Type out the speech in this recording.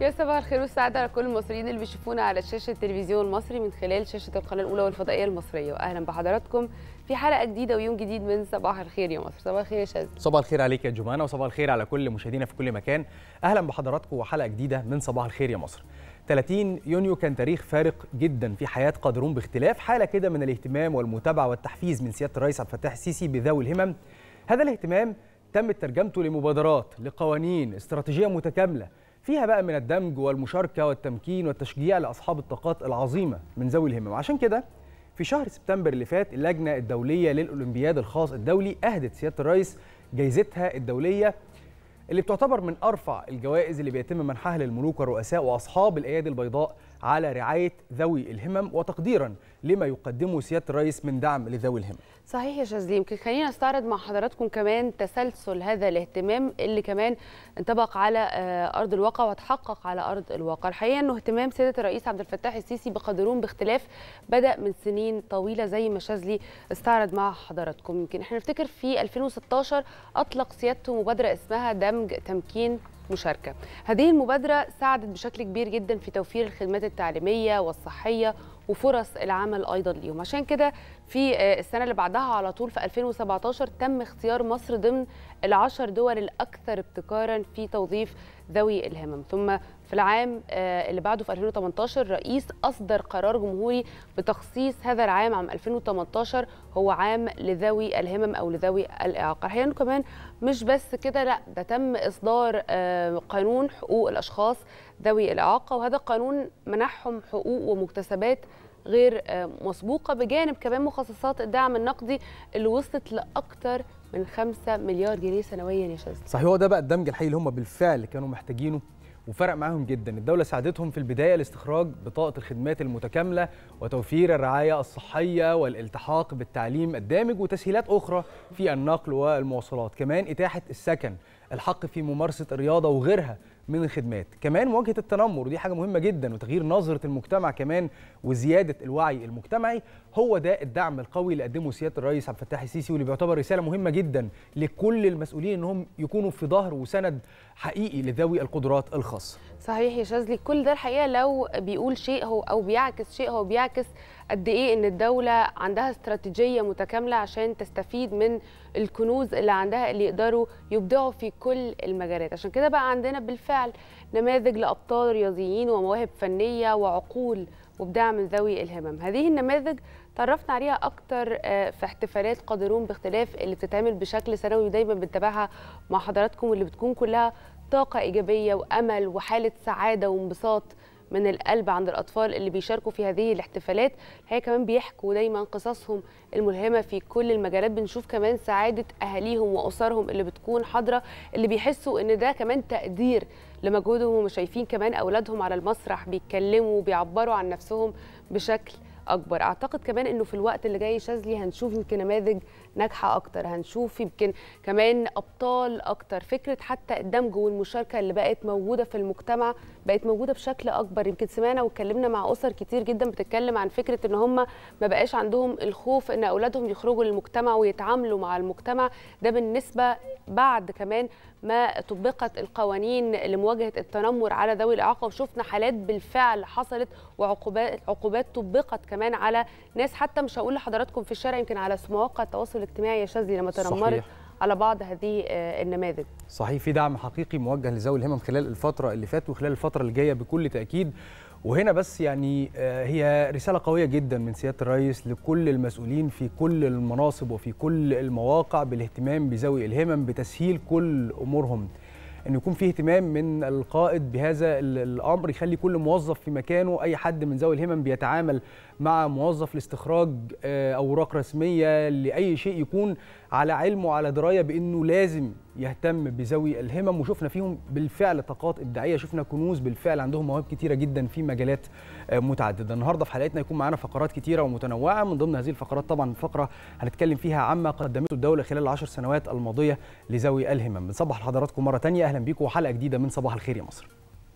يا صباح الخير والسعادة على كل المصريين اللي بيشوفونا على شاشة التلفزيون المصري من خلال شاشة القناة الأولى والفضائية المصرية وأهلا بحضراتكم في حلقة جديدة ويوم جديد من صباح الخير يا مصر صباح الخير يا شاذ صباح الخير عليك يا جمانة وصباح الخير على كل مشاهدينا في كل مكان أهلا بحضراتكم وحلقة جديدة من صباح الخير يا مصر 30 يونيو كان تاريخ فارق جدا في حياة قادرون باختلاف حالة كده من الاهتمام والمتابعة والتحفيز من سيادة الرئيس عبد الفتاح السيسي بذوي الهمم هذا الاهتمام تم ترجمته لمبادرات لقوانين استراتيجية متكاملة فيها بقى من الدمج والمشاركة والتمكين والتشجيع لأصحاب الطاقات العظيمة من ذوي الهمم عشان كده في شهر سبتمبر اللي فات اللجنة الدولية للأولمبياد الخاص الدولي أهدت سيادة الرئيس جايزتها الدولية اللي بتعتبر من أرفع الجوائز اللي بيتم منحها للملوك والرؤساء وأصحاب الأيادي البيضاء على رعاية ذوي الهمم وتقديرا لما يقدمه سياده الرئيس من دعم لذوي الهمه. صحيح يا شاذلي يمكن خلينا نستعرض مع حضراتكم كمان تسلسل هذا الاهتمام اللي كمان انطبق على آه، ارض الواقع وتحقق على ارض الواقع، الحقيقه انه اهتمام سياده الرئيس عبد الفتاح السيسي بقدرون باختلاف بدا من سنين طويله زي ما شاذلي استعرض مع حضراتكم، يمكن احنا نفتكر في 2016 اطلق سيادته مبادره اسمها دمج تمكين مشاركة هذه المبادرة ساعدت بشكل كبير جدا في توفير الخدمات التعليمية والصحية وفرص العمل ايضا ليهم عشان كده في آه، السنه اللي بعدها على طول في 2017 تم اختيار مصر ضمن العشر دول الأكثر ابتكارا في توظيف ذوي الهمم ثم في العام آه، اللي بعده في 2018 رئيس أصدر قرار جمهوري بتخصيص هذا العام عام 2018 هو عام لذوي الهمم أو لذوي الإعاقة أحيانا كمان مش بس كده لا ده تم إصدار آه، قانون حقوق الأشخاص ذوي الإعاقة وهذا القانون منحهم حقوق ومكتسبات غير آه، مسبوقه بجانب كمان مخصصات الدعم النقدي اللي وصلت لاكثر من 5 مليار جنيه سنويا يا شاذلي صحيح هو ده بقى الدمج الحقيقي اللي هم بالفعل كانوا محتاجينه وفرق معاهم جدا الدولة ساعدتهم في البداية لاستخراج بطاقة الخدمات المتكاملة وتوفير الرعاية الصحية والالتحاق بالتعليم الدامج وتسهيلات أخرى في النقل والمواصلات كمان إتاحة السكن الحق في ممارسة الرياضة وغيرها من الخدمات كمان مواجهه التنمر ودي حاجه مهمه جدا وتغيير نظره المجتمع كمان وزياده الوعي المجتمعي هو ده الدعم القوي اللي قدمه سياده الرئيس عبد الفتاح السيسي واللي بيعتبر رساله مهمه جدا لكل المسؤولين انهم يكونوا في ظهر وسند حقيقي لذوي القدرات الخاصه صحيح يا شاذلي كل ده الحقيقه لو بيقول شيء هو او بيعكس شيء هو بيعكس قد ايه ان الدوله عندها استراتيجيه متكامله عشان تستفيد من الكنوز اللي عندها اللي يقدروا يبدعوا في كل المجالات عشان كده بقى عندنا بالفعل بالفعل نماذج لأبطال رياضيين ومواهب فنية وعقول وابداع من ذوي الهمم هذه النماذج تعرفنا عليها اكتر آه، في احتفالات قادرون باختلاف اللي بتتعمل بشكل سنوي دايما بنتابعها مع حضراتكم واللي بتكون كلها طاقه ايجابيه وامل وحاله سعاده وانبساط من القلب عند الاطفال اللي بيشاركوا في هذه الاحتفالات هي كمان بيحكوا دايما قصصهم الملهمه في كل المجالات بنشوف كمان سعاده اهاليهم واسرهم اللي بتكون حاضره اللي بيحسوا ان ده كمان تقدير لمجهودهم وشايفين كمان اولادهم على المسرح بيتكلموا وبيعبروا عن نفسهم بشكل اكبر اعتقد كمان انه في الوقت اللي جاي شاذلي هنشوف يمكن نماذج ناجحه اكتر هنشوف يمكن كمان ابطال اكتر فكره حتى الدمج والمشاركه اللي بقت موجوده في المجتمع بقت موجوده بشكل اكبر يمكن سمعنا واتكلمنا مع اسر كتير جدا بتتكلم عن فكره ان هم ما بقاش عندهم الخوف ان اولادهم يخرجوا للمجتمع ويتعاملوا مع المجتمع ده بالنسبه بعد كمان ما طبقت القوانين لمواجهه التنمر على ذوي الاعاقه وشفنا حالات بالفعل حصلت وعقوبات عقوبات طبقت كمان على ناس حتى مش هقول لحضراتكم في الشارع يمكن على مواقع التواصل الاجتماعي يا شاذلي لما تنمرت صحيح. على بعض هذه آه، النماذج صحيح في دعم حقيقي موجه لذوي الهمم خلال الفتره اللي فاتت وخلال الفتره اللي جايه بكل تاكيد وهنا بس يعني آه، هي رسالة قوية جدا من سيادة الرئيس لكل المسؤولين في كل المناصب وفي كل المواقع بالاهتمام بذوي الهمم بتسهيل كل أمورهم أن يكون في اهتمام من القائد بهذا الأمر يخلي كل موظف في مكانه أي حد من ذوي الهمم بيتعامل مع موظف لاستخراج آه، أوراق رسمية لأي شيء يكون على علم وعلى دراية بأنه لازم يهتم بذوي الهمم وشفنا فيهم بالفعل طاقات ابداعيه شفنا كنوز بالفعل عندهم مواهب كتيره جدا في مجالات آه، متعدده النهارده في حلقتنا يكون معانا فقرات كتيره ومتنوعه من ضمن هذه الفقرات طبعا فقره هنتكلم فيها عما قدمته الدوله خلال العشر سنوات الماضيه لذوي الهمم بنصبح لحضراتكم مره ثانيه اهلا بيكم وحلقه جديده من صباح الخير يا مصر